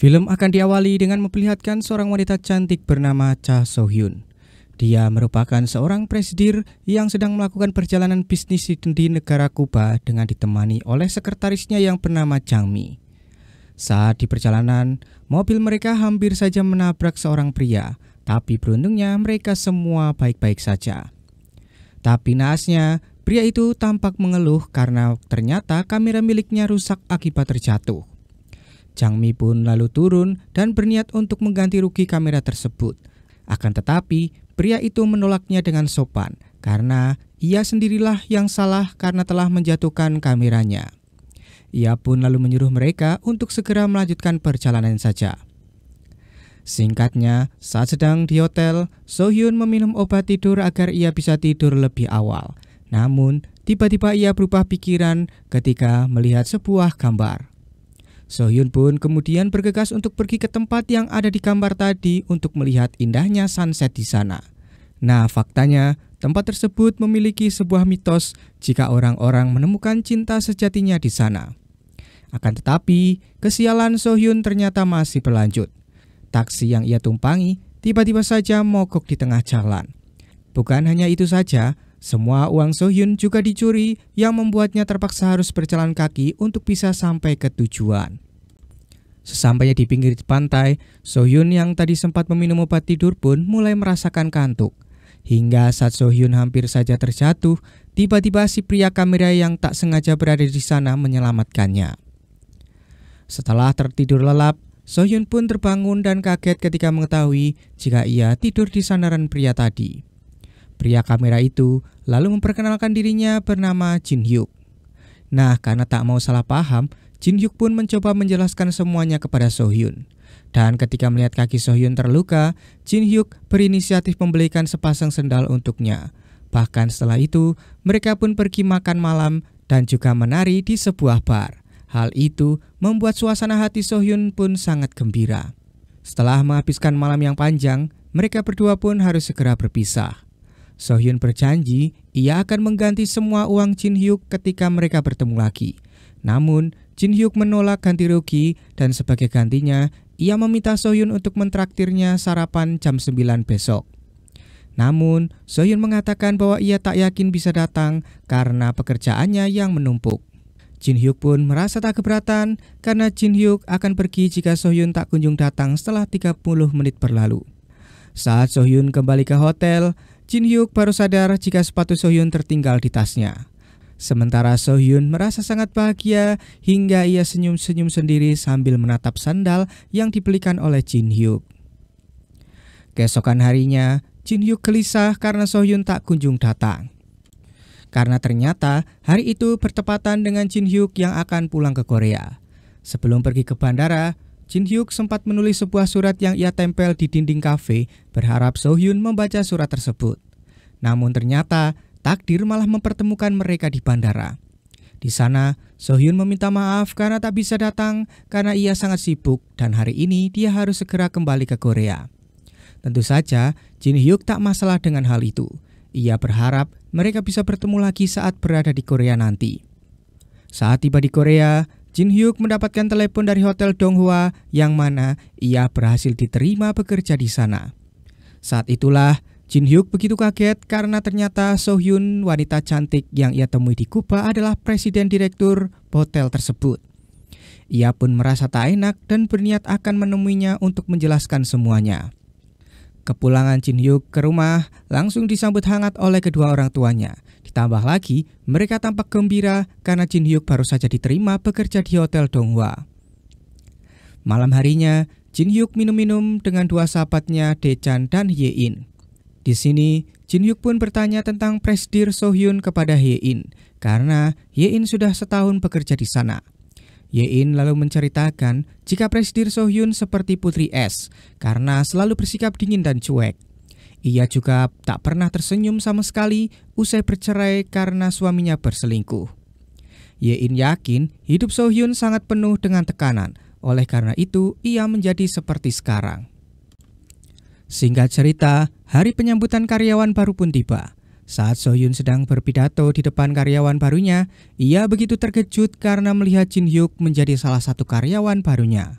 Film akan diawali dengan memperlihatkan seorang wanita cantik bernama Cha So-hyun. Dia merupakan seorang presidir yang sedang melakukan perjalanan bisnis di negara Kuba dengan ditemani oleh sekretarisnya yang bernama Chang Mi. Saat di perjalanan, mobil mereka hampir saja menabrak seorang pria, tapi beruntungnya mereka semua baik-baik saja. Tapi naasnya, pria itu tampak mengeluh karena ternyata kamera miliknya rusak akibat terjatuh. Changmi pun lalu turun dan berniat untuk mengganti rugi kamera tersebut. Akan tetapi, pria itu menolaknya dengan sopan karena ia sendirilah yang salah karena telah menjatuhkan kameranya. Ia pun lalu menyuruh mereka untuk segera melanjutkan perjalanan saja. Singkatnya, saat sedang di hotel, Sohyun meminum obat tidur agar ia bisa tidur lebih awal. Namun, tiba-tiba ia berubah pikiran ketika melihat sebuah gambar. Sohyun pun kemudian bergegas untuk pergi ke tempat yang ada di gambar tadi untuk melihat indahnya sunset di sana. Nah, faktanya tempat tersebut memiliki sebuah mitos jika orang-orang menemukan cinta sejatinya di sana. Akan tetapi, kesialan Sohyun ternyata masih berlanjut. Taksi yang ia tumpangi tiba-tiba saja mogok di tengah jalan. Bukan hanya itu saja, semua uang Sohyun juga dicuri yang membuatnya terpaksa harus berjalan kaki untuk bisa sampai ke tujuan. Sesampainya di pinggir pantai, Sohyun yang tadi sempat meminum obat tidur pun mulai merasakan kantuk. Hingga saat Sohyun hampir saja terjatuh, tiba-tiba si pria kamera yang tak sengaja berada di sana menyelamatkannya. Setelah tertidur lelap, Sohyun pun terbangun dan kaget ketika mengetahui jika ia tidur di sandaran pria tadi. Pria kamera itu lalu memperkenalkan dirinya bernama Jin Hyuk. Nah, karena tak mau salah paham, Jin Hyuk pun mencoba menjelaskan semuanya kepada So Hyun. Dan ketika melihat kaki So Hyun terluka, Jin Hyuk berinisiatif membelikan sepasang sendal untuknya. Bahkan setelah itu, mereka pun pergi makan malam dan juga menari di sebuah bar. Hal itu membuat suasana hati So Hyun pun sangat gembira. Setelah menghabiskan malam yang panjang, mereka berdua pun harus segera berpisah. Sohyun berjanji ia akan mengganti semua uang Jin Hyuk ketika mereka bertemu lagi. Namun, Jin Hyuk menolak ganti rugi dan sebagai gantinya, ia meminta Sohyun untuk mentraktirnya sarapan jam 9 besok. Namun, Sohyun mengatakan bahwa ia tak yakin bisa datang karena pekerjaannya yang menumpuk. Jin Hyuk pun merasa tak keberatan karena Jin Hyuk akan pergi jika Sohyun tak kunjung datang setelah 30 menit berlalu. Saat Sohyun kembali ke hotel, Jin Hyuk baru sadar jika sepatu Sohyun tertinggal di tasnya. Sementara Sohyun merasa sangat bahagia hingga ia senyum-senyum sendiri sambil menatap sandal yang dibelikan oleh Jin Hyuk. Keesokan harinya, Jin Hyuk gelisah karena Sohyun tak kunjung datang. Karena ternyata hari itu bertepatan dengan Jin Hyuk yang akan pulang ke Korea. Sebelum pergi ke bandara, Jin Hyuk sempat menulis sebuah surat yang ia tempel di dinding kafe, berharap So Hyun membaca surat tersebut. Namun ternyata, takdir malah mempertemukan mereka di bandara. Di sana, So Hyun meminta maaf karena tak bisa datang karena ia sangat sibuk dan hari ini dia harus segera kembali ke Korea. Tentu saja, Jin Hyuk tak masalah dengan hal itu. Ia berharap mereka bisa bertemu lagi saat berada di Korea nanti. Saat tiba di Korea, Jin Hyuk mendapatkan telepon dari Hotel Donghua yang mana ia berhasil diterima bekerja di sana. Saat itulah Jin Hyuk begitu kaget karena ternyata So Hyun, wanita cantik yang ia temui di Kuba adalah presiden direktur hotel tersebut. Ia pun merasa tak enak dan berniat akan menemuinya untuk menjelaskan semuanya. Kepulangan Jin Hyuk ke rumah langsung disambut hangat oleh kedua orang tuanya Ditambah lagi, mereka tampak gembira karena Jin Hyuk baru saja diterima bekerja di Hotel Donghua. Malam harinya, Jin Hyuk minum-minum dengan dua sahabatnya De Chan dan Ye In. Di sini, Jin Hyuk pun bertanya tentang Presdir So Hyun kepada Ye In karena Ye In sudah setahun bekerja di sana. Ye In lalu menceritakan jika Presdir So Hyun seperti Putri es, karena selalu bersikap dingin dan cuek. Ia juga tak pernah tersenyum sama sekali usai bercerai karena suaminya berselingkuh. Yein yakin hidup So Hyun sangat penuh dengan tekanan, oleh karena itu ia menjadi seperti sekarang. Singkat cerita, hari penyambutan karyawan baru pun tiba. Saat So Hyun sedang berpidato di depan karyawan barunya, ia begitu terkejut karena melihat Jin Hyuk menjadi salah satu karyawan barunya.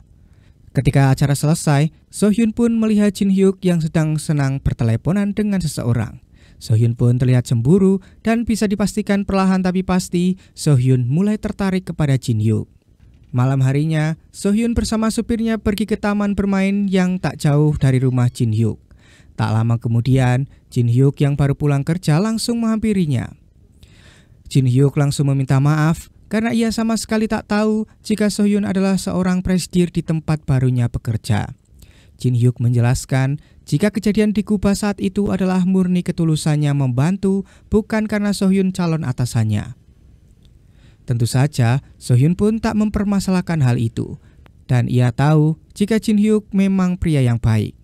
Ketika acara selesai, Sohyun pun melihat Jin Hyuk yang sedang senang berteleponan dengan seseorang. Sohyun pun terlihat cemburu dan bisa dipastikan perlahan tapi pasti Sohyun mulai tertarik kepada Jin Hyuk. Malam harinya, Sohyun bersama supirnya pergi ke taman bermain yang tak jauh dari rumah Jin Hyuk. Tak lama kemudian, Jin Hyuk yang baru pulang kerja langsung menghampirinya. Jin Hyuk langsung meminta maaf karena ia sama sekali tak tahu jika Sohyun adalah seorang presidir di tempat barunya bekerja. Jin Hyuk menjelaskan jika kejadian di Kuba saat itu adalah murni ketulusannya membantu bukan karena Sohyun calon atasannya. Tentu saja, Sohyun pun tak mempermasalahkan hal itu dan ia tahu jika Jin Hyuk memang pria yang baik.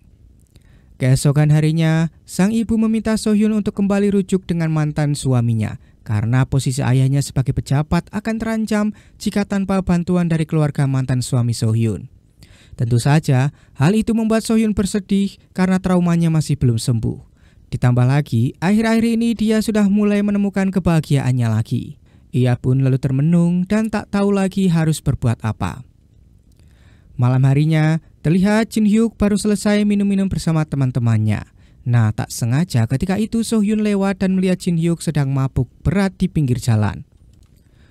Keesokan harinya, sang ibu meminta Sohyun untuk kembali rujuk dengan mantan suaminya karena posisi ayahnya sebagai pejabat akan terancam jika tanpa bantuan dari keluarga mantan suami Sohyun. Tentu saja, hal itu membuat Sohyun bersedih karena traumanya masih belum sembuh. Ditambah lagi, akhir-akhir ini dia sudah mulai menemukan kebahagiaannya lagi. Ia pun lalu termenung dan tak tahu lagi harus berbuat apa. Malam harinya, terlihat Jin Hyuk baru selesai minum-minum bersama teman-temannya. Nah, tak sengaja ketika itu Sohyun lewat dan melihat Jin Hyuk sedang mabuk berat di pinggir jalan.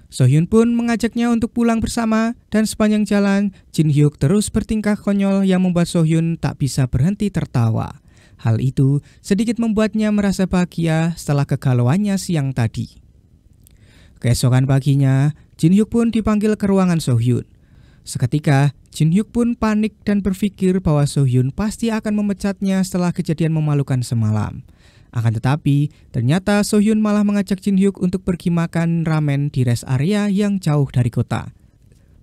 Sohyun pun mengajaknya untuk pulang bersama dan sepanjang jalan Jin Hyuk terus bertingkah konyol yang membuat Sohyun tak bisa berhenti tertawa. Hal itu sedikit membuatnya merasa bahagia setelah kegalauannya siang tadi. Keesokan paginya, Jin Hyuk pun dipanggil ke ruangan Sohyun. Seketika, Jin Hyuk pun panik dan berpikir bahwa So Hyun pasti akan memecatnya setelah kejadian memalukan semalam. Akan tetapi, ternyata So Hyun malah mengajak Jin Hyuk untuk pergi makan ramen di rest area yang jauh dari kota.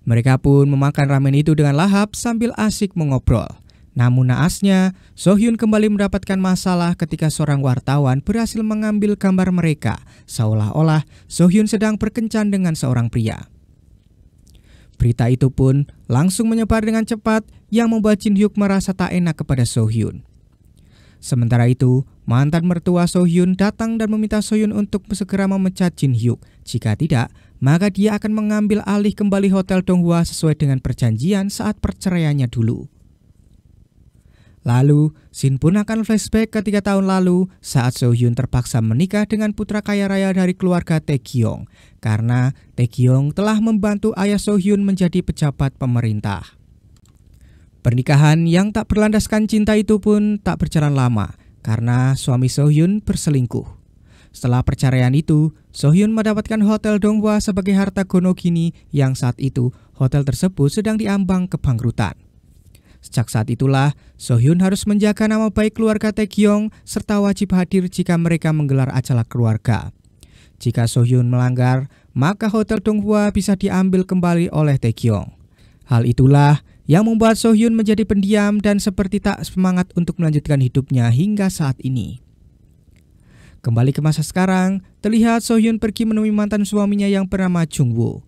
Mereka pun memakan ramen itu dengan lahap sambil asik mengobrol. Namun naasnya, So Hyun kembali mendapatkan masalah ketika seorang wartawan berhasil mengambil gambar mereka, seolah-olah So Hyun sedang berkencan dengan seorang pria. Berita itu pun langsung menyebar dengan cepat yang membuat Jin Hyuk merasa tak enak kepada So Hyun. Sementara itu, mantan mertua So Hyun datang dan meminta So Hyun untuk segera memecat Jin Hyuk. Jika tidak, maka dia akan mengambil alih kembali Hotel Donghua sesuai dengan perjanjian saat perceraiannya dulu. Lalu, Shin pun akan flashback ke tiga tahun lalu saat Hyun terpaksa menikah dengan putra kaya raya dari keluarga Kyung karena Kyung telah membantu ayah Hyun menjadi pejabat pemerintah. Pernikahan yang tak berlandaskan cinta itu pun tak berjalan lama karena suami Hyun berselingkuh. Setelah perceraian itu, Hyun mendapatkan hotel Dongwa sebagai harta gono kini yang saat itu hotel tersebut sedang diambang kebangkrutan. Sejak saat itulah, Sohyun harus menjaga nama baik keluarga Taekyong serta wajib hadir jika mereka menggelar acara keluarga. Jika Sohyun melanggar, maka Hotel Donghua bisa diambil kembali oleh Taekyong. Hal itulah yang membuat Sohyun menjadi pendiam dan seperti tak semangat untuk melanjutkan hidupnya hingga saat ini. Kembali ke masa sekarang, terlihat Sohyun pergi menemui mantan suaminya yang bernama Jungwoo.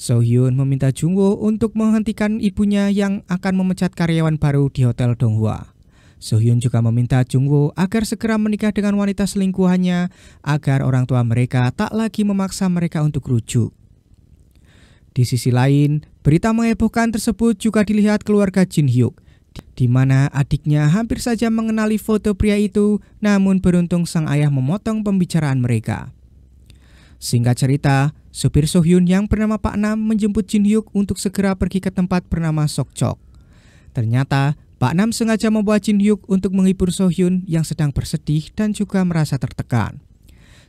Hyun meminta Jungwoo untuk menghentikan ibunya yang akan memecat karyawan baru di Hotel Donghua. Hyun juga meminta Jungwoo agar segera menikah dengan wanita selingkuhannya agar orang tua mereka tak lagi memaksa mereka untuk rujuk. Di sisi lain, berita mengebohkan tersebut juga dilihat keluarga Jin Hyuk, di mana adiknya hampir saja mengenali foto pria itu, namun beruntung sang ayah memotong pembicaraan mereka. Singkat cerita, Supir Sohyun yang bernama Pak Nam menjemput Jin Hyuk untuk segera pergi ke tempat bernama Sokchok. Ternyata Pak Nam sengaja membawa Jin Hyuk untuk menghibur Sohyun yang sedang bersedih dan juga merasa tertekan.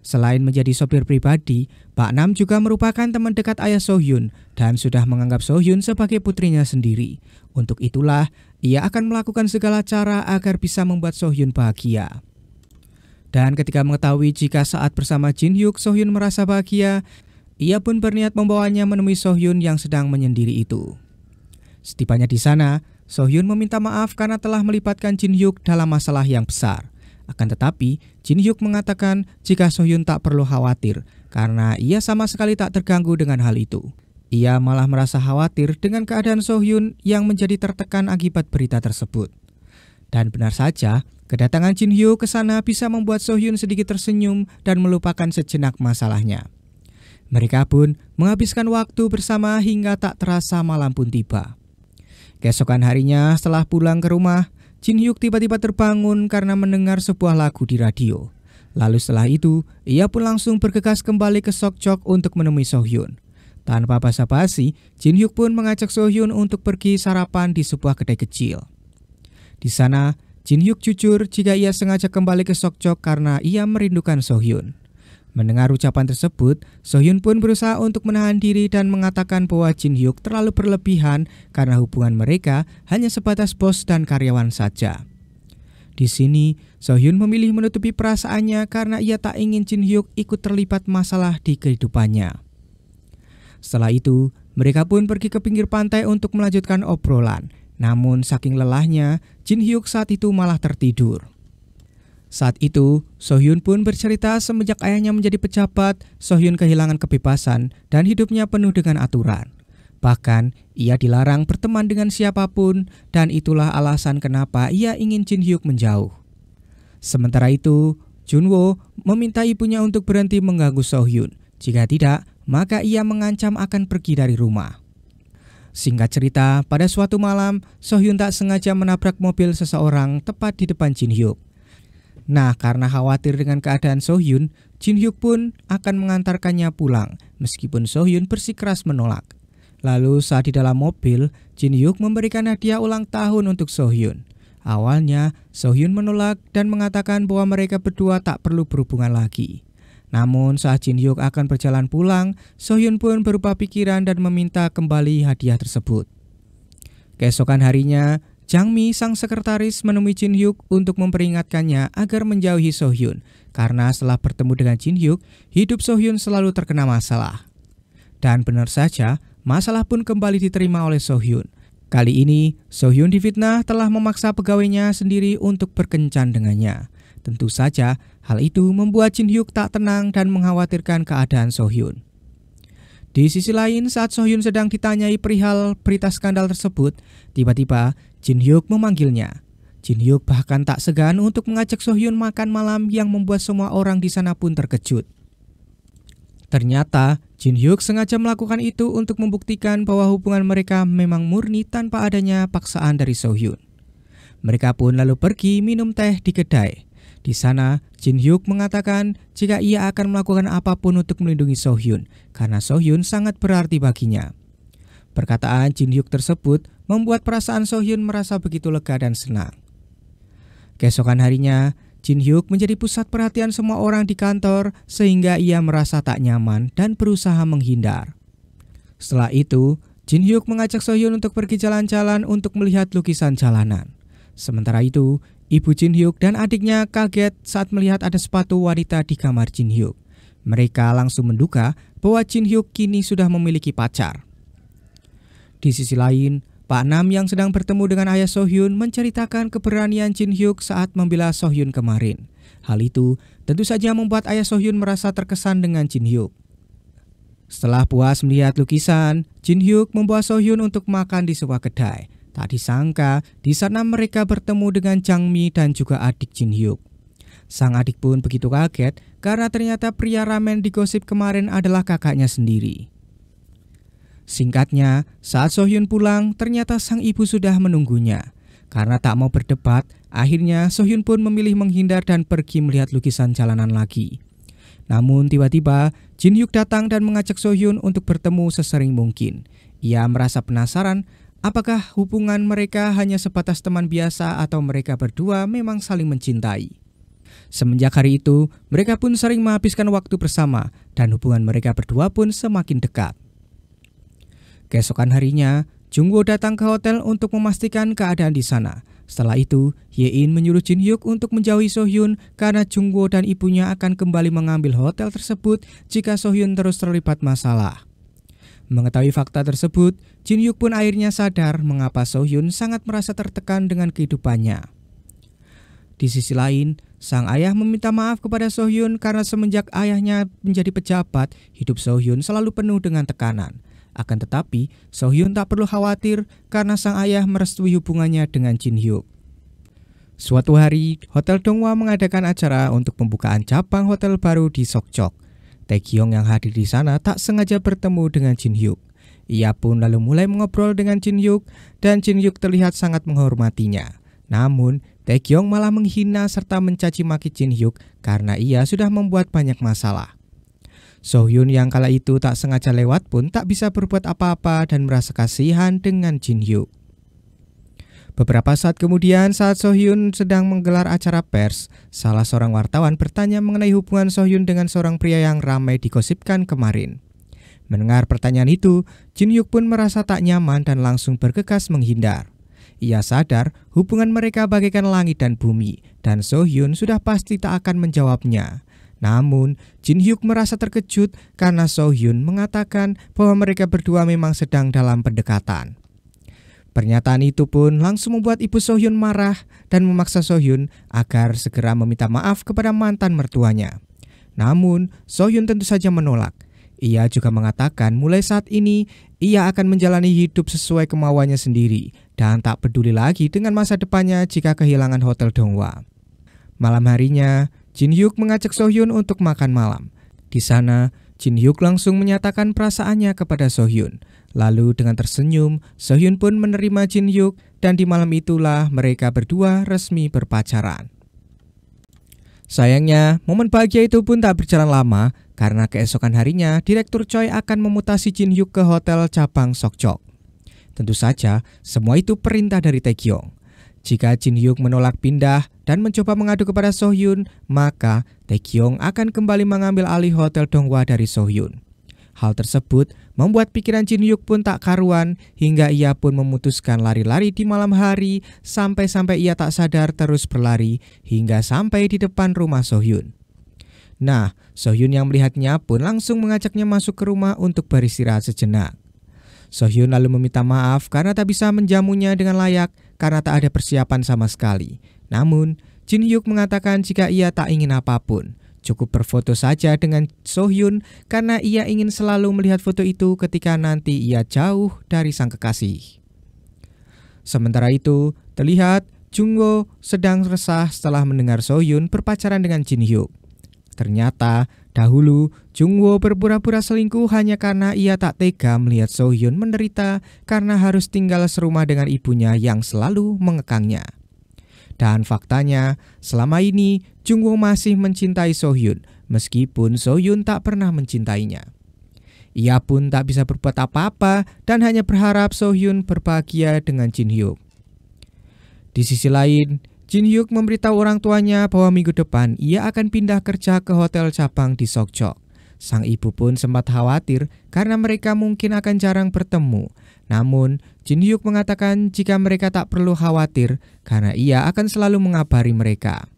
Selain menjadi sopir pribadi, Pak Nam juga merupakan teman dekat ayah Sohyun dan sudah menganggap Sohyun sebagai putrinya sendiri. Untuk itulah, ia akan melakukan segala cara agar bisa membuat Sohyun bahagia. Dan ketika mengetahui jika saat bersama Jin Hyuk Sohyun merasa bahagia, ia pun berniat membawanya menemui Sohyun yang sedang menyendiri itu. Setibanya di sana, Sohyun meminta maaf karena telah melipatkan Jin Hyuk dalam masalah yang besar. Akan tetapi, Jin Hyuk mengatakan jika Sohyun tak perlu khawatir karena ia sama sekali tak terganggu dengan hal itu. Ia malah merasa khawatir dengan keadaan Sohyun yang menjadi tertekan akibat berita tersebut. Dan benar saja, kedatangan Jin Hyuk ke sana bisa membuat Sohyun sedikit tersenyum dan melupakan sejenak masalahnya. Mereka pun menghabiskan waktu bersama hingga tak terasa malam pun tiba. Keesokan harinya setelah pulang ke rumah, Jin Hyuk tiba-tiba terbangun karena mendengar sebuah lagu di radio. Lalu setelah itu, ia pun langsung bergegas kembali ke Sokchok untuk menemui Sohyun. Tanpa basa-basi, Jin Hyuk pun mengajak Sohyun untuk pergi sarapan di sebuah kedai kecil. Di sana, Jin Hyuk jujur jika ia sengaja kembali ke Sokchok karena ia merindukan Sohyun. Mendengar ucapan tersebut, Sohyun pun berusaha untuk menahan diri dan mengatakan bahwa Jin Hyuk terlalu berlebihan karena hubungan mereka hanya sebatas bos dan karyawan saja. Di sini, Sohyun memilih menutupi perasaannya karena ia tak ingin Jin Hyuk ikut terlibat masalah di kehidupannya. Setelah itu, mereka pun pergi ke pinggir pantai untuk melanjutkan obrolan. Namun saking lelahnya, Jin Hyuk saat itu malah tertidur. Saat itu, Sohyun pun bercerita semenjak ayahnya menjadi pejabat, Sohyun kehilangan kebebasan dan hidupnya penuh dengan aturan. Bahkan, ia dilarang berteman dengan siapapun dan itulah alasan kenapa ia ingin Jin Hyuk menjauh. Sementara itu, Junwo meminta ibunya untuk berhenti mengganggu Sohyun. Jika tidak, maka ia mengancam akan pergi dari rumah. Singkat cerita, pada suatu malam, Sohyun tak sengaja menabrak mobil seseorang tepat di depan Jin Hyuk. Nah, karena khawatir dengan keadaan Sohyun, Jin Hyuk pun akan mengantarkannya pulang, meskipun Sohyun bersikeras menolak. Lalu saat di dalam mobil, Jin Hyuk memberikan hadiah ulang tahun untuk Sohyun. Awalnya, Sohyun menolak dan mengatakan bahwa mereka berdua tak perlu berhubungan lagi. Namun saat Jin Hyuk akan berjalan pulang, Sohyun pun berubah pikiran dan meminta kembali hadiah tersebut. Keesokan harinya, Chang Mi, sang sekretaris, menemui Jin Hyuk untuk memperingatkannya agar menjauhi So Hyun, karena setelah bertemu dengan Jin Hyuk, hidup So Hyun selalu terkena masalah. Dan benar saja, masalah pun kembali diterima oleh So Hyun. Kali ini, So Hyun difitnah telah memaksa pegawainya sendiri untuk berkencan dengannya. Tentu saja, hal itu membuat Jin Hyuk tak tenang dan mengkhawatirkan keadaan So Hyun. Di sisi lain, saat So Hyun sedang ditanyai perihal berita skandal tersebut, tiba-tiba Jin Hyuk memanggilnya. Jin Hyuk bahkan tak segan untuk mengajak So Hyun makan malam yang membuat semua orang di sana pun terkejut. Ternyata, Jin Hyuk sengaja melakukan itu untuk membuktikan bahwa hubungan mereka memang murni tanpa adanya paksaan dari So Hyun. Mereka pun lalu pergi minum teh di kedai. Di sana, Jin Hyuk mengatakan jika ia akan melakukan apapun untuk melindungi So Hyun karena So Hyun sangat berarti baginya. Perkataan Jin Hyuk tersebut membuat perasaan So Hyun merasa begitu lega dan senang. Keesokan harinya, Jin Hyuk menjadi pusat perhatian semua orang di kantor sehingga ia merasa tak nyaman dan berusaha menghindar. Setelah itu, Jin Hyuk mengajak So Hyun untuk pergi jalan-jalan untuk melihat lukisan jalanan. Sementara itu, ibu Jin Hyuk dan adiknya kaget saat melihat ada sepatu wanita di kamar Jin Hyuk. Mereka langsung menduga bahwa Jin Hyuk kini sudah memiliki pacar. Di sisi lain, Pak Nam yang sedang bertemu dengan ayah Sohyun menceritakan keberanian Jin Hyuk saat membela Sohyun kemarin. Hal itu tentu saja membuat ayah Sohyun merasa terkesan dengan Jin Hyuk. Setelah puas melihat lukisan, Jin Hyuk membawa Sohyun untuk makan di sebuah kedai. Tak disangka, di sana mereka bertemu dengan Jang Mi dan juga adik Jin Hyuk. Sang adik pun begitu kaget karena ternyata pria ramen digosip kemarin adalah kakaknya sendiri. Singkatnya, saat Sohyun pulang, ternyata sang ibu sudah menunggunya. Karena tak mau berdebat, akhirnya Sohyun pun memilih menghindar dan pergi melihat lukisan jalanan lagi. Namun tiba-tiba, Jin Hyuk datang dan mengajak Sohyun untuk bertemu sesering mungkin. Ia merasa penasaran apakah hubungan mereka hanya sebatas teman biasa atau mereka berdua memang saling mencintai. Semenjak hari itu, mereka pun sering menghabiskan waktu bersama dan hubungan mereka berdua pun semakin dekat. Keesokan harinya, Jungwo datang ke hotel untuk memastikan keadaan di sana. Setelah itu, Yein menyuruh Jin Hyuk untuk menjauhi So Hyun karena Jungwo dan ibunya akan kembali mengambil hotel tersebut jika So Hyun terus terlibat masalah. Mengetahui fakta tersebut, Jin Hyuk pun akhirnya sadar mengapa So Hyun sangat merasa tertekan dengan kehidupannya. Di sisi lain, sang ayah meminta maaf kepada So Hyun karena semenjak ayahnya menjadi pejabat, hidup So Hyun selalu penuh dengan tekanan. Akan tetapi, Sohyun tak perlu khawatir karena sang ayah merestui hubungannya dengan Jin Hyuk. Suatu hari, Hotel Dongwa mengadakan acara untuk pembukaan cabang hotel baru di Sokchok. Taekyong yang hadir di sana tak sengaja bertemu dengan Jin Hyuk. Ia pun lalu mulai mengobrol dengan Jin Hyuk dan Jin Hyuk terlihat sangat menghormatinya. Namun, Taekyong malah menghina serta mencaci maki Jin Hyuk karena ia sudah membuat banyak masalah. Sohyun yang kala itu tak sengaja lewat pun tak bisa berbuat apa-apa dan merasa kasihan dengan Jin Hyuk. Beberapa saat kemudian saat Sohyun sedang menggelar acara pers, salah seorang wartawan bertanya mengenai hubungan Sohyun dengan seorang pria yang ramai dikosipkan kemarin. Mendengar pertanyaan itu, Jin Hyuk pun merasa tak nyaman dan langsung bergegas menghindar. Ia sadar hubungan mereka bagaikan langit dan bumi, dan Sohyun sudah pasti tak akan menjawabnya. Namun, Jin Hyuk merasa terkejut karena So Hyun mengatakan bahwa mereka berdua memang sedang dalam pendekatan. Pernyataan itu pun langsung membuat ibu So Hyun marah dan memaksa So Hyun agar segera meminta maaf kepada mantan mertuanya. Namun, So Hyun tentu saja menolak. Ia juga mengatakan mulai saat ini ia akan menjalani hidup sesuai kemauannya sendiri dan tak peduli lagi dengan masa depannya jika kehilangan hotel Dongwa. Malam harinya, Jin Hyuk mengajak So Hyun untuk makan malam. Di sana, Jin Hyuk langsung menyatakan perasaannya kepada So Hyun. Lalu dengan tersenyum, So Hyun pun menerima Jin Hyuk dan di malam itulah mereka berdua resmi berpacaran. Sayangnya, momen bahagia itu pun tak berjalan lama karena keesokan harinya Direktur Choi akan memutasi Jin Hyuk ke hotel cabang Sokjok. Tentu saja, semua itu perintah dari Taekyong. Jika Jin Hyuk menolak pindah, dan mencoba mengadu kepada Sohyun, maka Taekyong akan kembali mengambil alih Hotel Donghwa dari Sohyun. Hal tersebut membuat pikiran Jin Yuk pun tak karuan hingga ia pun memutuskan lari-lari di malam hari sampai-sampai ia tak sadar terus berlari hingga sampai di depan rumah Sohyun. Nah, Sohyun yang melihatnya pun langsung mengajaknya masuk ke rumah untuk beristirahat sejenak. Sohyun lalu meminta maaf karena tak bisa menjamunya dengan layak karena tak ada persiapan sama sekali. Namun, Jin Hyuk mengatakan jika ia tak ingin apapun. Cukup berfoto saja dengan So Hyun karena ia ingin selalu melihat foto itu ketika nanti ia jauh dari sang kekasih. Sementara itu, terlihat Jungwo sedang resah setelah mendengar So Hyun berpacaran dengan Jin Hyuk. Ternyata, dahulu Jungwo berpura-pura selingkuh hanya karena ia tak tega melihat So Hyun menderita karena harus tinggal serumah dengan ibunya yang selalu mengekangnya. Dan faktanya, selama ini Jungwoo masih mencintai So Hyun, meskipun So Hyun tak pernah mencintainya. Ia pun tak bisa berbuat apa-apa dan hanya berharap So Hyun berbahagia dengan Jin Hyuk. Di sisi lain, Jin Hyuk memberitahu orang tuanya bahwa minggu depan ia akan pindah kerja ke hotel cabang di Sokcho. Sang ibu pun sempat khawatir karena mereka mungkin akan jarang bertemu. Namun, Jin Hyuk mengatakan jika mereka tak perlu khawatir karena ia akan selalu mengabari mereka.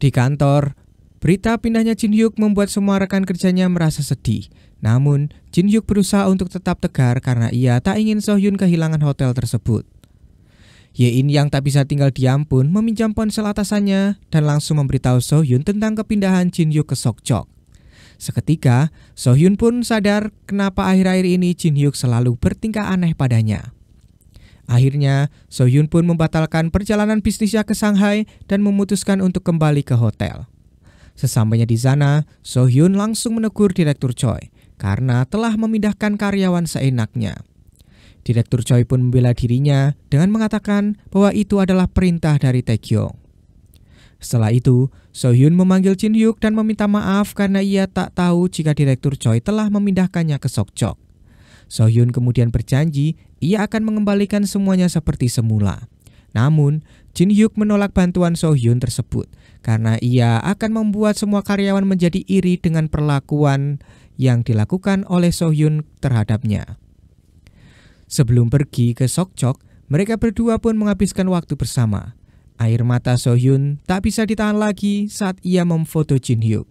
Di kantor, berita pindahnya Jin Hyuk membuat semua rekan kerjanya merasa sedih. Namun, Jin Hyuk berusaha untuk tetap tegar karena ia tak ingin Sohyun kehilangan hotel tersebut. Yein yang tak bisa tinggal diam pun meminjam ponsel atasannya dan langsung memberitahu Sohyun tentang kepindahan Jin Hyuk ke Sokjok. Seketika, Sohyun pun sadar kenapa akhir-akhir ini Jin Hyuk selalu bertingkah aneh padanya. Akhirnya, Sohyun pun membatalkan perjalanan bisnisnya ke Shanghai dan memutuskan untuk kembali ke hotel. Sesampainya di sana, Sohyun langsung menegur Direktur Choi karena telah memindahkan karyawan seenaknya. Direktur Choi pun membela dirinya dengan mengatakan bahwa itu adalah perintah dari Taekyong. Setelah itu, Sohyun memanggil Jin Hyuk dan meminta maaf karena ia tak tahu jika Direktur Choi telah memindahkannya ke Sokjok. Sohyun kemudian berjanji ia akan mengembalikan semuanya seperti semula. Namun, Jin Hyuk menolak bantuan Sohyun tersebut karena ia akan membuat semua karyawan menjadi iri dengan perlakuan yang dilakukan oleh Sohyun terhadapnya. Sebelum pergi ke Sokjok, mereka berdua pun menghabiskan waktu bersama. Air mata Sohyun tak bisa ditahan lagi saat ia memfoto Jin Hyuk.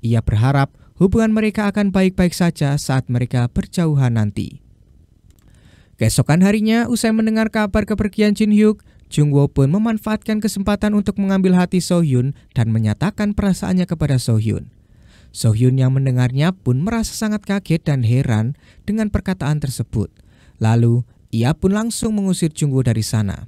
Ia berharap hubungan mereka akan baik-baik saja saat mereka berjauhan nanti. Keesokan harinya, usai mendengar kabar kepergian Jin Hyuk, Jungwo pun memanfaatkan kesempatan untuk mengambil hati Sohyun dan menyatakan perasaannya kepada Sohyun. Sohyun yang mendengarnya pun merasa sangat kaget dan heran dengan perkataan tersebut. Lalu, ia pun langsung mengusir Jungwo dari sana.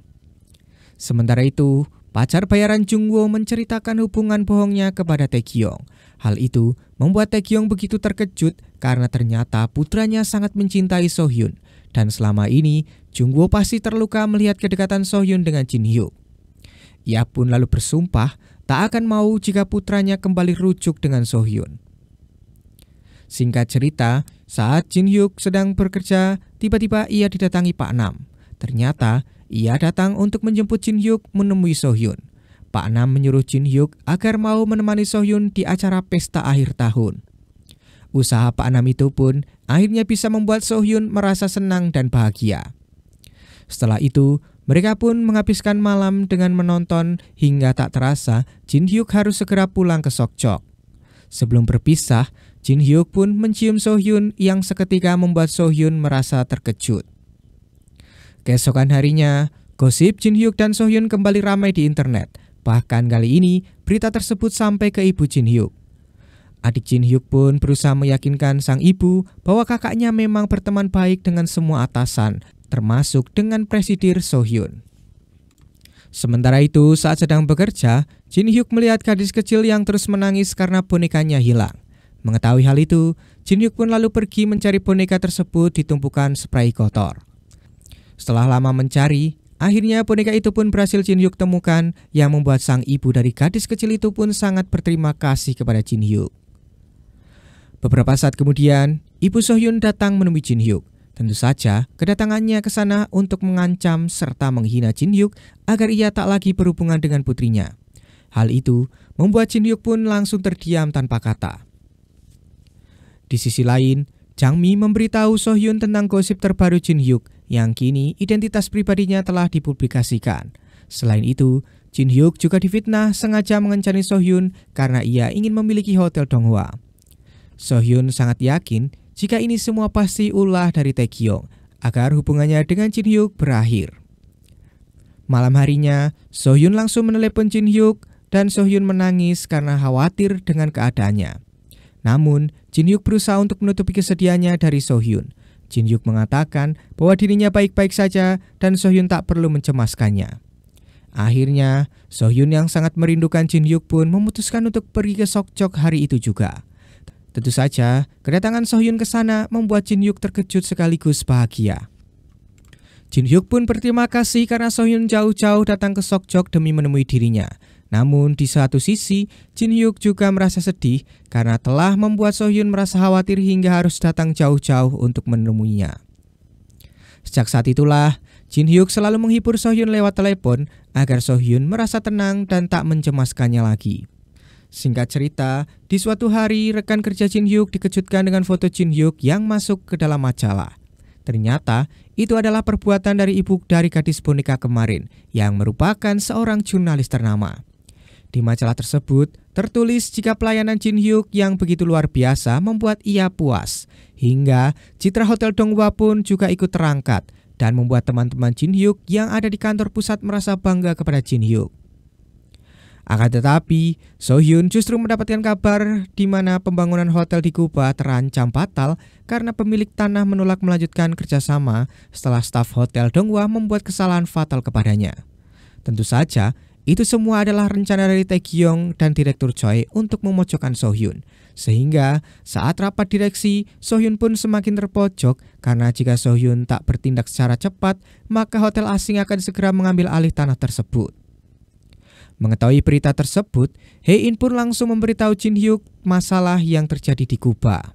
Sementara itu, pacar bayaran Jungwo menceritakan hubungan bohongnya kepada Taekyong. Hal itu membuat Taekyong begitu terkejut karena ternyata putranya sangat mencintai Sohyun. Dan selama ini, Jungwo pasti terluka melihat kedekatan Sohyun dengan Jin Hyo. Ia pun lalu bersumpah tak akan mau jika putranya kembali rujuk dengan Sohyun. Singkat cerita, saat Jin Hyuk sedang bekerja, tiba-tiba ia didatangi Pak Nam. Ternyata, ia datang untuk menjemput Jin Hyuk menemui So Hyun. Pak Nam menyuruh Jin Hyuk agar mau menemani So Hyun di acara pesta akhir tahun. Usaha Pak Nam itu pun akhirnya bisa membuat So Hyun merasa senang dan bahagia. Setelah itu, mereka pun menghabiskan malam dengan menonton hingga tak terasa Jin Hyuk harus segera pulang ke Sokjok. Sebelum berpisah, Jin Hyuk pun mencium So Hyun yang seketika membuat So Hyun merasa terkejut. Keesokan harinya, gosip Jin Hyuk dan So Hyun kembali ramai di internet. Bahkan kali ini, berita tersebut sampai ke ibu Jin Hyuk. Adik Jin Hyuk pun berusaha meyakinkan sang ibu bahwa kakaknya memang berteman baik dengan semua atasan, termasuk dengan presidir So Hyun. Sementara itu, saat sedang bekerja, Jin Hyuk melihat gadis kecil yang terus menangis karena bonekanya hilang. Mengetahui hal itu, Jin Hyuk pun lalu pergi mencari boneka tersebut di tumpukan spray kotor. Setelah lama mencari, akhirnya boneka itu pun berhasil Jin Hyuk temukan yang membuat sang ibu dari gadis kecil itu pun sangat berterima kasih kepada Jin Hyuk. Beberapa saat kemudian, Ibu Sohyun datang menemui Jin Hyuk. Tentu saja, kedatangannya ke sana untuk mengancam serta menghina Jin Hyuk agar ia tak lagi berhubungan dengan putrinya. Hal itu membuat Jin Hyuk pun langsung terdiam tanpa kata. Di sisi lain, Jang Mi memberitahu Sohyun tentang gosip terbaru Jin Hyuk yang kini identitas pribadinya telah dipublikasikan. Selain itu, Jin Hyuk juga difitnah sengaja mengencani Sohyun karena ia ingin memiliki hotel Donghua. Sohyun sangat yakin jika ini semua pasti ulah dari Taekyong agar hubungannya dengan Jin Hyuk berakhir. Malam harinya, Sohyun langsung menelepon Jin Hyuk dan Sohyun menangis karena khawatir dengan keadaannya. Namun, Jin Hyuk berusaha untuk menutupi kesedihannya dari Sohyun. Jin Yuk mengatakan bahwa dirinya baik-baik saja dan Sohyun tak perlu mencemaskannya. Akhirnya, Sohyun yang sangat merindukan Jin Yuk pun memutuskan untuk pergi ke Sokjok hari itu juga. Tentu saja, kedatangan Sohyun ke sana membuat Jin Yuk terkejut sekaligus bahagia. Jin Hyuk pun berterima kasih karena Sohyun jauh-jauh datang ke Sokjok demi menemui dirinya. Namun di satu sisi, Jin Hyuk juga merasa sedih karena telah membuat Sohyun merasa khawatir hingga harus datang jauh-jauh untuk menemuinya. Sejak saat itulah, Jin Hyuk selalu menghibur Sohyun lewat telepon agar Sohyun merasa tenang dan tak mencemaskannya lagi. Singkat cerita, di suatu hari rekan kerja Jin Hyuk dikejutkan dengan foto Jin Hyuk yang masuk ke dalam majalah. Ternyata itu adalah perbuatan dari ibu dari gadis boneka kemarin yang merupakan seorang jurnalis ternama. Di majalah tersebut tertulis jika pelayanan Jin Hyuk yang begitu luar biasa membuat ia puas. Hingga citra Hotel Dongwa pun juga ikut terangkat dan membuat teman-teman Jin Hyuk yang ada di kantor pusat merasa bangga kepada Jin Hyuk. Akan tetapi, So Hyun justru mendapatkan kabar di mana pembangunan hotel di Kuba terancam fatal karena pemilik tanah menolak melanjutkan kerjasama setelah staf hotel Dongwa membuat kesalahan fatal kepadanya. Tentu saja, itu semua adalah rencana dari Taekyong dan Direktur Choi untuk memojokkan Sohyun. Sehingga saat rapat direksi, Sohyun pun semakin terpojok karena jika Sohyun tak bertindak secara cepat, maka hotel asing akan segera mengambil alih tanah tersebut. Mengetahui berita tersebut, In pun langsung memberitahu Jin Hyuk masalah yang terjadi di Kuba.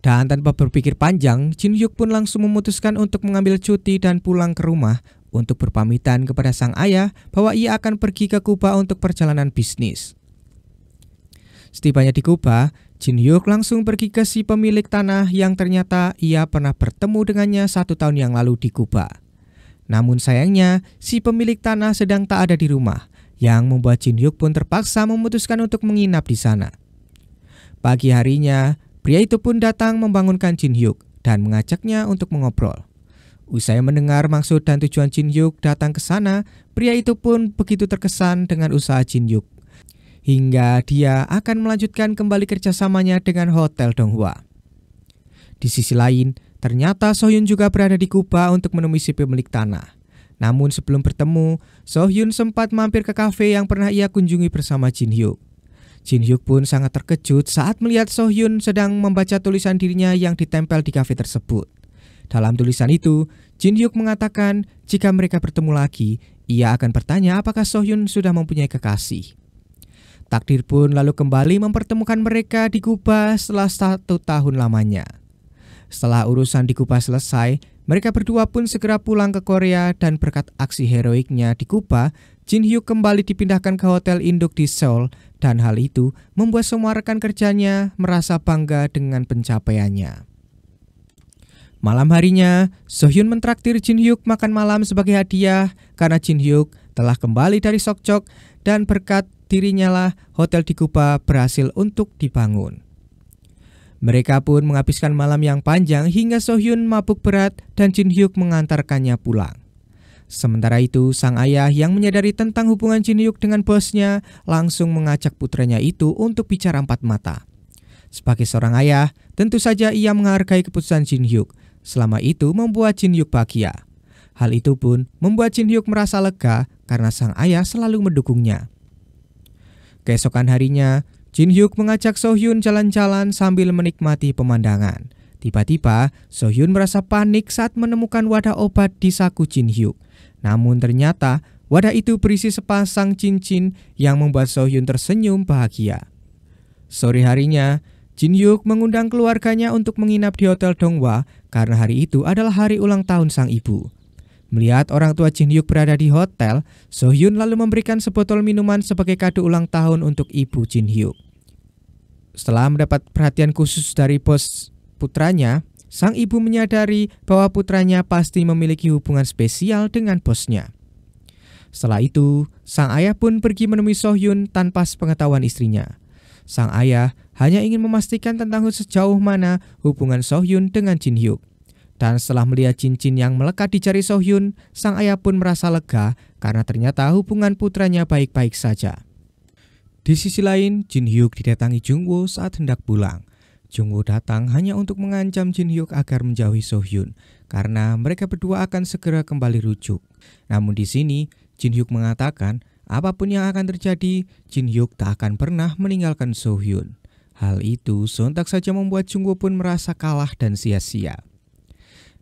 Dan tanpa berpikir panjang, Jin Hyuk pun langsung memutuskan untuk mengambil cuti dan pulang ke rumah untuk berpamitan kepada sang ayah bahwa ia akan pergi ke Kuba untuk perjalanan bisnis. Setibanya di Kuba, Jin Hyuk langsung pergi ke si pemilik tanah yang ternyata ia pernah bertemu dengannya satu tahun yang lalu di Kuba. Namun sayangnya, si pemilik tanah sedang tak ada di rumah, yang membuat Jin Hyuk pun terpaksa memutuskan untuk menginap di sana. Pagi harinya, pria itu pun datang membangunkan Jin Hyuk dan mengajaknya untuk mengobrol. Usai mendengar maksud dan tujuan Jin Hyuk datang ke sana, pria itu pun begitu terkesan dengan usaha Jin Hyuk, Hingga dia akan melanjutkan kembali kerjasamanya dengan Hotel Donghua. Di sisi lain, ternyata Sohyun juga berada di Kuba untuk menemui si pemilik tanah. Namun sebelum bertemu, Sohyun sempat mampir ke kafe yang pernah ia kunjungi bersama Jin Hyuk. Jin Hyuk pun sangat terkejut saat melihat Sohyun sedang membaca tulisan dirinya yang ditempel di kafe tersebut. Dalam tulisan itu, Jin Hyuk mengatakan jika mereka bertemu lagi, ia akan bertanya apakah Sohyun sudah mempunyai kekasih. Takdir pun lalu kembali mempertemukan mereka di Kuba setelah satu tahun lamanya. Setelah urusan di Kuba selesai, mereka berdua pun segera pulang ke Korea dan berkat aksi heroiknya di Kuba, Jin Hyuk kembali dipindahkan ke Hotel Induk di Seoul dan hal itu membuat semua rekan kerjanya merasa bangga dengan pencapaiannya. Malam harinya, Sohyun mentraktir Jin Hyuk makan malam sebagai hadiah karena Jin Hyuk telah kembali dari Sokjok dan berkat dirinya lah hotel di Kuba berhasil untuk dibangun. Mereka pun menghabiskan malam yang panjang hingga Sohyun mabuk berat dan Jin Hyuk mengantarkannya pulang. Sementara itu, sang ayah yang menyadari tentang hubungan Jin Hyuk dengan bosnya langsung mengajak putranya itu untuk bicara empat mata. Sebagai seorang ayah, tentu saja ia menghargai keputusan Jin Hyuk Selama itu membuat Jin Hyuk bahagia. Hal itu pun membuat Jin Hyuk merasa lega karena sang ayah selalu mendukungnya. Keesokan harinya, Jin Hyuk mengajak So Hyun jalan-jalan sambil menikmati pemandangan. Tiba-tiba, So Hyun merasa panik saat menemukan wadah obat di saku Jin Hyuk. Namun ternyata, wadah itu berisi sepasang cincin yang membuat So Hyun tersenyum bahagia. Sore harinya, Jin Hyuk mengundang keluarganya untuk menginap di Hotel Dongwa karena hari itu adalah hari ulang tahun sang ibu. Melihat orang tua Jin Hyuk berada di hotel, So Hyun lalu memberikan sebotol minuman sebagai kado ulang tahun untuk ibu Jin Hyuk. Setelah mendapat perhatian khusus dari bos putranya, sang ibu menyadari bahwa putranya pasti memiliki hubungan spesial dengan bosnya. Setelah itu, sang ayah pun pergi menemui So Hyun tanpa sepengetahuan istrinya. Sang ayah hanya ingin memastikan tentang sejauh mana hubungan Sohyun dengan Jin Hyuk. Dan setelah melihat cincin yang melekat di jari Sohyun, sang ayah pun merasa lega karena ternyata hubungan putranya baik-baik saja. Di sisi lain, Jin Hyuk didatangi Jungwoo saat hendak pulang. Jungwoo datang hanya untuk mengancam Jin Hyuk agar menjauhi Sohyun karena mereka berdua akan segera kembali rujuk. Namun di sini, Jin Hyuk mengatakan Apapun yang akan terjadi, Jin Hyuk tak akan pernah meninggalkan So Hyun. Hal itu sontak saja membuat Jung Woo pun merasa kalah dan sia-sia.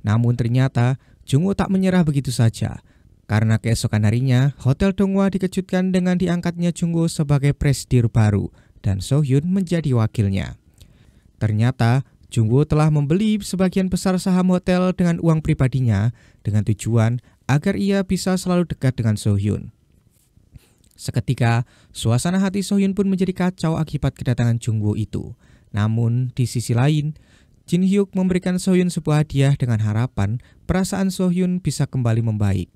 Namun ternyata Jung Woo tak menyerah begitu saja. Karena keesokan harinya, Hotel Dongwa dikejutkan dengan diangkatnya Jung Woo sebagai presidir baru dan So Hyun menjadi wakilnya. Ternyata Jung Woo telah membeli sebagian besar saham hotel dengan uang pribadinya dengan tujuan agar ia bisa selalu dekat dengan So Hyun. Seketika, suasana hati Sohyun pun menjadi kacau akibat kedatangan Jungwoo itu. Namun, di sisi lain, Jin Hyuk memberikan Sohyun sebuah hadiah dengan harapan perasaan Sohyun bisa kembali membaik.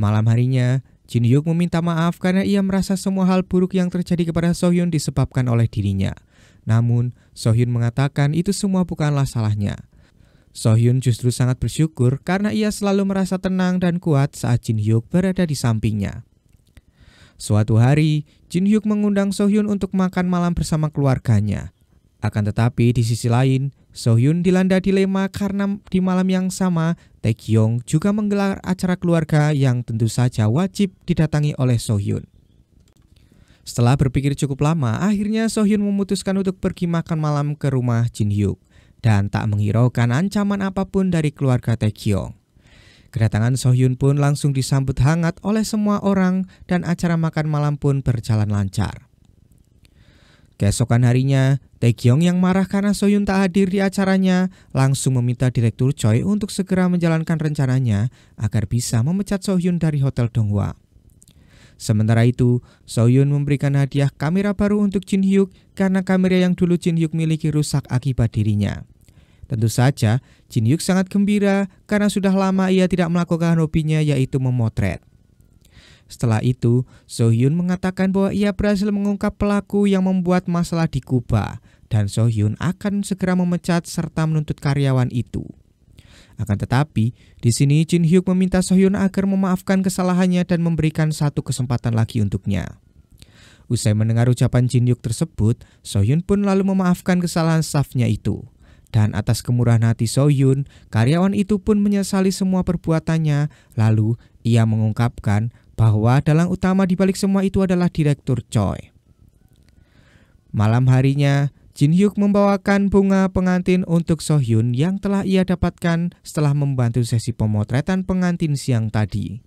Malam harinya, Jin Hyuk meminta maaf karena ia merasa semua hal buruk yang terjadi kepada Sohyun disebabkan oleh dirinya. Namun, Sohyun mengatakan itu semua bukanlah salahnya. Sohyun justru sangat bersyukur karena ia selalu merasa tenang dan kuat saat Jin Hyuk berada di sampingnya. Suatu hari, Jin Hyuk mengundang So Hyun untuk makan malam bersama keluarganya. Akan tetapi di sisi lain, So Hyun dilanda dilema karena di malam yang sama, Taekyong juga menggelar acara keluarga yang tentu saja wajib didatangi oleh So Hyun. Setelah berpikir cukup lama, akhirnya So Hyun memutuskan untuk pergi makan malam ke rumah Jin Hyuk dan tak menghiraukan ancaman apapun dari keluarga Taekyong. Kedatangan Sohyun pun langsung disambut hangat oleh semua orang dan acara makan malam pun berjalan lancar. Keesokan harinya, Taekyong yang marah karena Sohyun tak hadir di acaranya langsung meminta Direktur Choi untuk segera menjalankan rencananya agar bisa memecat Sohyun dari Hotel Donghua. Sementara itu, Sohyun memberikan hadiah kamera baru untuk Jin Hyuk karena kamera yang dulu Jin Hyuk miliki rusak akibat dirinya. Tentu saja, Jin Hyuk sangat gembira karena sudah lama ia tidak melakukan hobinya yaitu memotret. Setelah itu, So Hyun mengatakan bahwa ia berhasil mengungkap pelaku yang membuat masalah di Kuba dan So Hyun akan segera memecat serta menuntut karyawan itu. Akan tetapi, di sini Jin Hyuk meminta So Hyun agar memaafkan kesalahannya dan memberikan satu kesempatan lagi untuknya. Usai mendengar ucapan Jin Hyuk tersebut, So Hyun pun lalu memaafkan kesalahan stafnya itu. Dan atas kemurahan hati Soyun, karyawan itu pun menyesali semua perbuatannya. Lalu ia mengungkapkan bahwa dalang utama di balik semua itu adalah Direktur Choi. Malam harinya, Jin Hyuk membawakan bunga pengantin untuk Sohyun yang telah ia dapatkan setelah membantu sesi pemotretan pengantin siang tadi.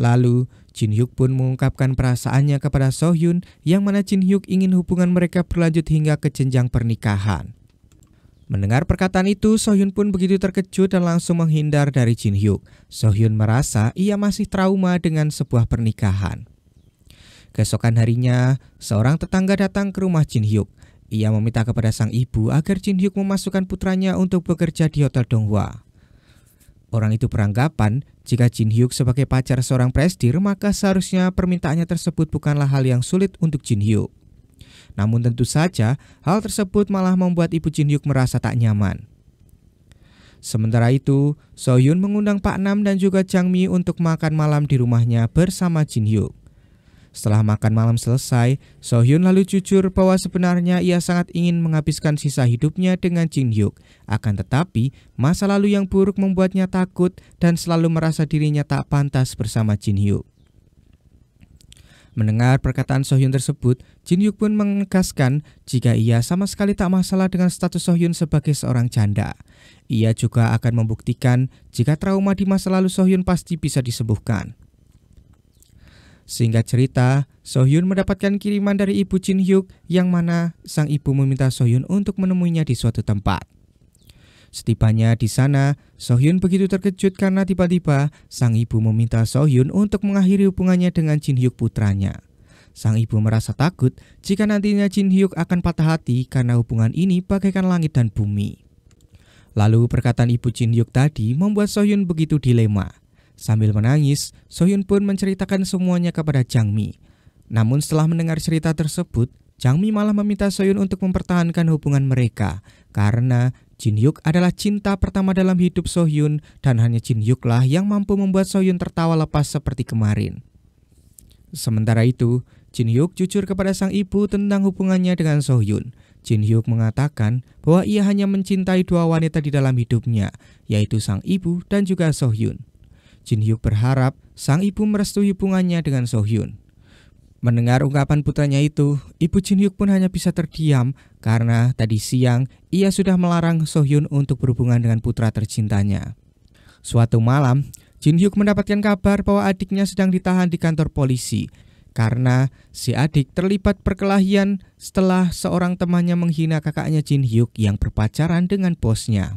Lalu, Jin Hyuk pun mengungkapkan perasaannya kepada Sohyun yang mana Jin Hyuk ingin hubungan mereka berlanjut hingga ke jenjang pernikahan. Mendengar perkataan itu, Sohyun pun begitu terkejut dan langsung menghindar dari Jin Hyuk. Sohyun merasa ia masih trauma dengan sebuah pernikahan. Keesokan harinya, seorang tetangga datang ke rumah Jin Hyuk. Ia meminta kepada sang ibu agar Jin Hyuk memasukkan putranya untuk bekerja di Hotel Donghua. Orang itu beranggapan jika Jin Hyuk sebagai pacar seorang presdir maka seharusnya permintaannya tersebut bukanlah hal yang sulit untuk Jin Hyuk. Namun tentu saja, hal tersebut malah membuat Ibu Jin Hyuk merasa tak nyaman. Sementara itu, So Hyun mengundang Pak Nam dan juga Jang Mi untuk makan malam di rumahnya bersama Jin Hyuk. Setelah makan malam selesai, So Hyun lalu jujur bahwa sebenarnya ia sangat ingin menghabiskan sisa hidupnya dengan Jin Hyuk. Akan tetapi, masa lalu yang buruk membuatnya takut dan selalu merasa dirinya tak pantas bersama Jin Hyuk. Mendengar perkataan Sohyun tersebut, Jin Yuk pun menegaskan jika ia sama sekali tak masalah dengan status Sohyun sebagai seorang janda. Ia juga akan membuktikan jika trauma di masa lalu Sohyun pasti bisa disembuhkan. Sehingga cerita, Sohyun mendapatkan kiriman dari ibu Jin Hyuk yang mana sang ibu meminta Sohyun untuk menemuinya di suatu tempat. Setibanya di sana, Sohyun begitu terkejut karena tiba-tiba sang ibu meminta Sohyun untuk mengakhiri hubungannya dengan Jin Hyuk putranya. Sang ibu merasa takut jika nantinya Jin Hyuk akan patah hati karena hubungan ini bagaikan langit dan bumi. Lalu perkataan ibu Jin Hyuk tadi membuat Sohyun begitu dilema. Sambil menangis, Sohyun pun menceritakan semuanya kepada Jang Mi. Namun setelah mendengar cerita tersebut, Jang Mi malah meminta Sohyun untuk mempertahankan hubungan mereka karena Jin Hyuk adalah cinta pertama dalam hidup So Hyun dan hanya Jin Hyuk lah yang mampu membuat So Hyun tertawa lepas seperti kemarin. Sementara itu, Jin Hyuk jujur kepada sang ibu tentang hubungannya dengan So Hyun. Jin Hyuk mengatakan bahwa ia hanya mencintai dua wanita di dalam hidupnya, yaitu sang ibu dan juga So Hyun. Jin Hyuk berharap sang ibu merestui hubungannya dengan So Hyun. Mendengar ungkapan putranya itu, ibu Jin Hyuk pun hanya bisa terdiam karena tadi siang ia sudah melarang Sohyun untuk berhubungan dengan putra tercintanya. Suatu malam, Jin Hyuk mendapatkan kabar bahwa adiknya sedang ditahan di kantor polisi karena si adik terlibat perkelahian setelah seorang temannya menghina kakaknya Jin Hyuk yang berpacaran dengan bosnya.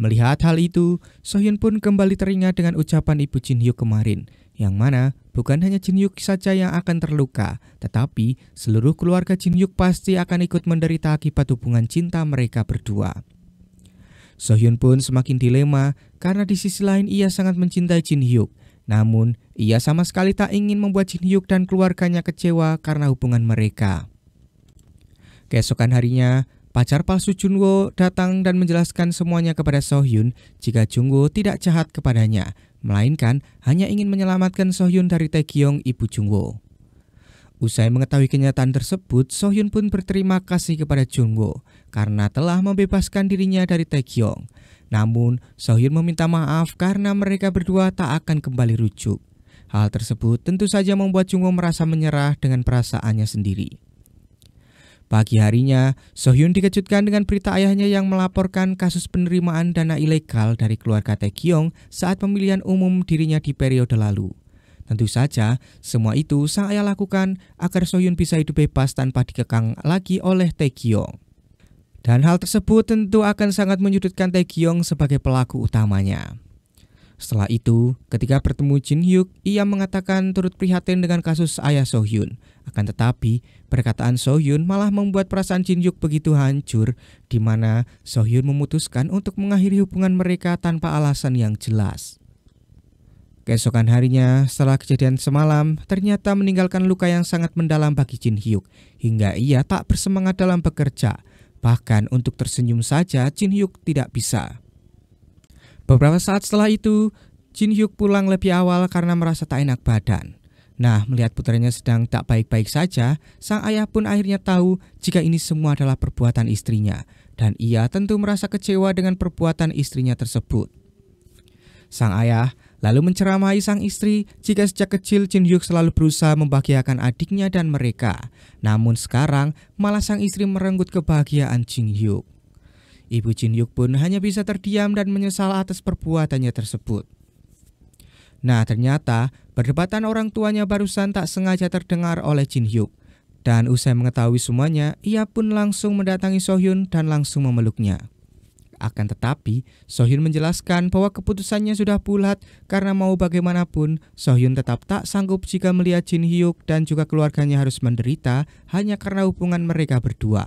Melihat hal itu, Sohyun pun kembali teringat dengan ucapan ibu Jin Hyuk kemarin – yang mana bukan hanya Jin Yuk saja yang akan terluka, tetapi seluruh keluarga Jin Yuk pasti akan ikut menderita akibat hubungan cinta mereka berdua. Sohyun pun semakin dilema karena di sisi lain ia sangat mencintai Jin Hyuk. Namun, ia sama sekali tak ingin membuat Jin Hyuk dan keluarganya kecewa karena hubungan mereka. Keesokan harinya, pacar palsu Junwo datang dan menjelaskan semuanya kepada Sohyun jika Junwo tidak jahat kepadanya melainkan hanya ingin menyelamatkan Sohyun dari Taekyong ibu Jungwo. Usai mengetahui kenyataan tersebut, Sohyun pun berterima kasih kepada Jungwo karena telah membebaskan dirinya dari Taekyong. Namun, Sohyun meminta maaf karena mereka berdua tak akan kembali rujuk. Hal tersebut tentu saja membuat Jungwo merasa menyerah dengan perasaannya sendiri. Pagi harinya, Sohyun dikejutkan dengan berita ayahnya yang melaporkan kasus penerimaan dana ilegal dari keluarga Taekyong saat pemilihan umum dirinya di periode lalu. Tentu saja, semua itu sang ayah lakukan agar Sohyun bisa hidup bebas tanpa dikekang lagi oleh Taekyong. Dan hal tersebut tentu akan sangat menyudutkan Taekyong sebagai pelaku utamanya. Setelah itu, ketika bertemu Jin Hyuk, ia mengatakan turut prihatin dengan kasus ayah So Hyun. Akan tetapi, perkataan So Hyun malah membuat perasaan Jin Hyuk begitu hancur, di mana So Hyun memutuskan untuk mengakhiri hubungan mereka tanpa alasan yang jelas. Keesokan harinya, setelah kejadian semalam, ternyata meninggalkan luka yang sangat mendalam bagi Jin Hyuk, hingga ia tak bersemangat dalam bekerja. Bahkan untuk tersenyum saja, Jin Hyuk tidak bisa. Beberapa saat setelah itu, Jin Hyuk pulang lebih awal karena merasa tak enak badan. Nah, melihat putranya sedang tak baik-baik saja, sang ayah pun akhirnya tahu jika ini semua adalah perbuatan istrinya, dan ia tentu merasa kecewa dengan perbuatan istrinya tersebut. Sang ayah lalu menceramai sang istri jika sejak kecil Jin Hyuk selalu berusaha membahagiakan adiknya dan mereka. Namun sekarang malah sang istri merenggut kebahagiaan Jin Hyuk. Ibu Jin Yuk pun hanya bisa terdiam dan menyesal atas perbuatannya tersebut. Nah ternyata perdebatan orang tuanya barusan tak sengaja terdengar oleh Jin Hyuk. Dan usai mengetahui semuanya, ia pun langsung mendatangi Sohyun dan langsung memeluknya. Akan tetapi, Sohyun menjelaskan bahwa keputusannya sudah bulat karena mau bagaimanapun, Sohyun tetap tak sanggup jika melihat Jin Hyuk dan juga keluarganya harus menderita hanya karena hubungan mereka berdua.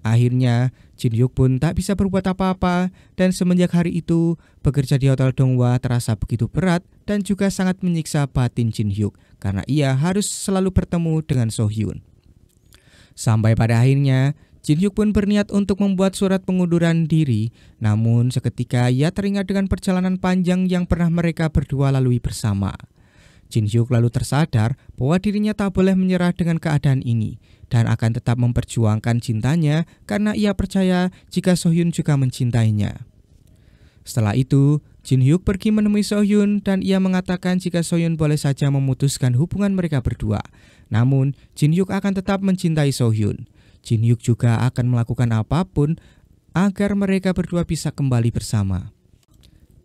Akhirnya, Jin Hyuk pun tak bisa berbuat apa-apa dan semenjak hari itu, bekerja di Hotel Dongwa terasa begitu berat dan juga sangat menyiksa batin Jin Hyuk karena ia harus selalu bertemu dengan So Hyun. Sampai pada akhirnya, Jin Hyuk pun berniat untuk membuat surat pengunduran diri, namun seketika ia teringat dengan perjalanan panjang yang pernah mereka berdua lalui bersama. Jin Hyuk lalu tersadar bahwa dirinya tak boleh menyerah dengan keadaan ini dan akan tetap memperjuangkan cintanya karena ia percaya jika Sohyun juga mencintainya. Setelah itu, Jin Hyuk pergi menemui Sohyun dan ia mengatakan jika Sohyun boleh saja memutuskan hubungan mereka berdua. Namun, Jin Hyuk akan tetap mencintai Sohyun. Jin Hyuk juga akan melakukan apapun agar mereka berdua bisa kembali bersama.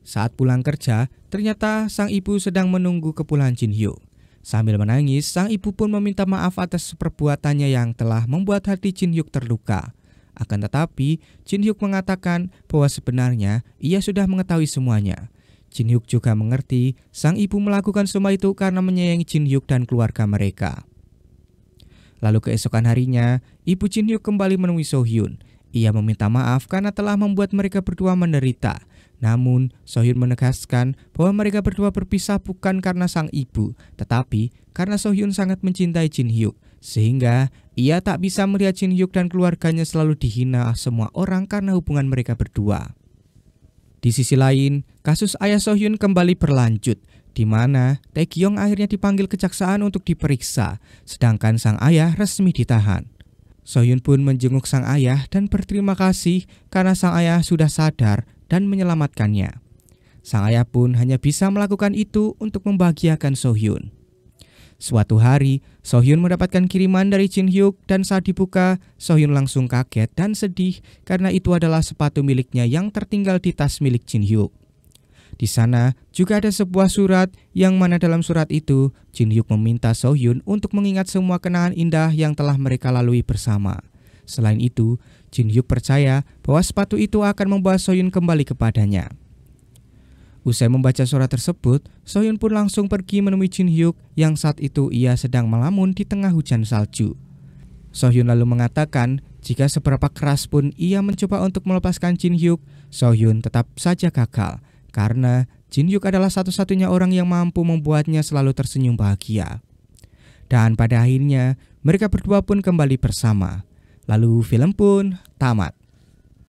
Saat pulang kerja, ternyata sang ibu sedang menunggu kepulangan Jin Hyo. Sambil menangis, sang ibu pun meminta maaf atas perbuatannya yang telah membuat hati Jin Hyuk terluka. Akan tetapi, Jin Hyuk mengatakan bahwa sebenarnya ia sudah mengetahui semuanya. Jin Hyuk juga mengerti sang ibu melakukan semua itu karena menyayangi Jin Hyuk dan keluarga mereka. Lalu keesokan harinya, ibu Jin Hyuk kembali menemui So Hyun. Ia meminta maaf karena telah membuat mereka berdua menderita namun, Sohyun menegaskan bahwa mereka berdua berpisah bukan karena sang ibu, tetapi karena Sohyun sangat mencintai Jin Hyuk. Sehingga, ia tak bisa melihat Jin Hyuk dan keluarganya selalu dihina semua orang karena hubungan mereka berdua. Di sisi lain, kasus ayah Sohyun kembali berlanjut di mana Taekyong akhirnya dipanggil kejaksaan untuk diperiksa, sedangkan sang ayah resmi ditahan. Sohyun pun menjenguk sang ayah dan berterima kasih karena sang ayah sudah sadar dan menyelamatkannya. Sang ayah pun hanya bisa melakukan itu untuk membahagiakan Sohyun. Suatu hari, Sohyun mendapatkan kiriman dari Jin Hyuk dan saat dibuka, Sohyun langsung kaget dan sedih karena itu adalah sepatu miliknya yang tertinggal di tas milik Jin Hyuk. Di sana juga ada sebuah surat yang mana dalam surat itu Jin Hyuk meminta Sohyun untuk mengingat semua kenangan indah yang telah mereka lalui bersama. Selain itu, Jin Hyuk percaya bahwa sepatu itu akan membawa Soyun kembali kepadanya. Usai membaca surat tersebut, Soyun pun langsung pergi menemui Jin Hyuk yang saat itu ia sedang melamun di tengah hujan salju. Soyun lalu mengatakan jika seberapa keras pun ia mencoba untuk melepaskan Jin Hyuk, Soyun tetap saja gagal karena Jin Hyuk adalah satu-satunya orang yang mampu membuatnya selalu tersenyum bahagia. Dan pada akhirnya, mereka berdua pun kembali bersama. Lalu film pun tamat.